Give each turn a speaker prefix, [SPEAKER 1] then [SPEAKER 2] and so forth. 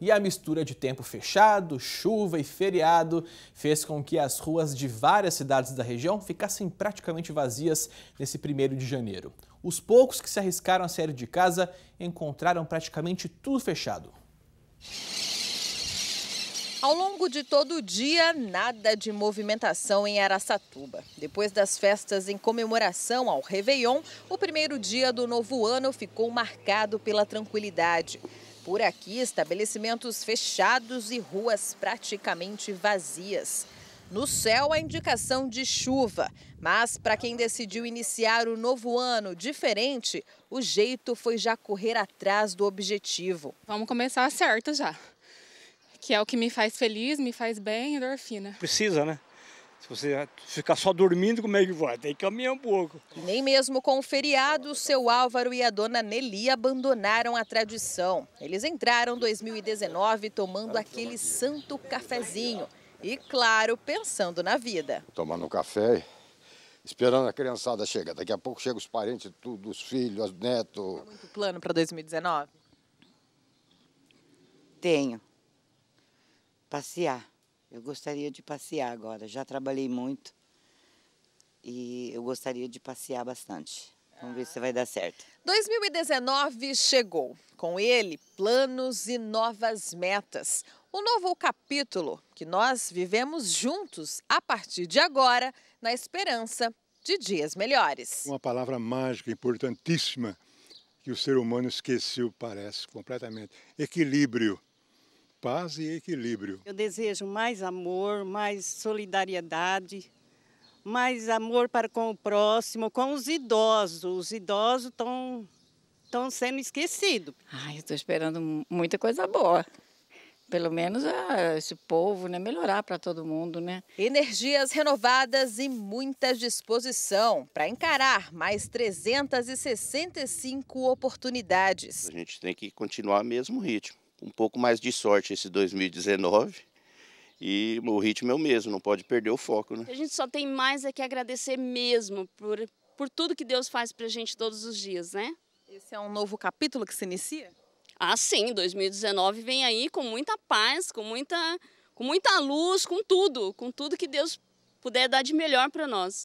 [SPEAKER 1] E a mistura de tempo fechado, chuva e feriado fez com que as ruas de várias cidades da região ficassem praticamente vazias nesse primeiro de janeiro. Os poucos que se arriscaram a sair de casa encontraram praticamente tudo fechado. Ao longo de todo o dia, nada de movimentação em Araçatuba. Depois das festas em comemoração ao Réveillon, o primeiro dia do novo ano ficou marcado pela tranquilidade. Por aqui, estabelecimentos fechados e ruas praticamente vazias. No céu, a indicação de chuva, mas para quem decidiu iniciar o novo ano diferente, o jeito foi já correr atrás do objetivo. Vamos começar certo já, que é o que me faz feliz, me faz bem, endorfina. Precisa, né? Se você ficar só dormindo, como é que vai? Tem que caminhar um pouco. Nem mesmo com o feriado, o seu Álvaro e a dona Nelly abandonaram a tradição. Eles entraram 2019 tomando aquele santo cafezinho. E, claro, pensando na vida. Tomando café, esperando a criançada chegar. Daqui a pouco chegam os parentes, tudo, os filhos, os netos. Tem tá muito plano para 2019? Tenho. Passear. Eu gostaria de passear agora. Já trabalhei muito e eu gostaria de passear bastante. Vamos ver se vai dar certo. 2019 chegou. Com ele, planos e novas metas. Um novo capítulo que nós vivemos juntos a partir de agora, na esperança de dias melhores. Uma palavra mágica, importantíssima, que o ser humano esqueceu, parece, completamente: equilíbrio paz e equilíbrio. Eu desejo mais amor, mais solidariedade, mais amor para com o próximo, com os idosos. Os idosos estão estão sendo esquecidos. Ai, estou esperando muita coisa boa. Pelo menos ah, esse povo, né? Melhorar para todo mundo, né? Energias renovadas e muita disposição para encarar mais 365 oportunidades. A gente tem que continuar no mesmo ritmo um pouco mais de sorte esse 2019. E o ritmo é o mesmo, não pode perder o foco, né? A gente só tem mais é que agradecer mesmo por, por tudo que Deus faz pra gente todos os dias, né? Esse é um novo capítulo que se inicia? Ah, sim, 2019 vem aí com muita paz, com muita, com muita luz, com tudo, com tudo que Deus puder dar de melhor para nós.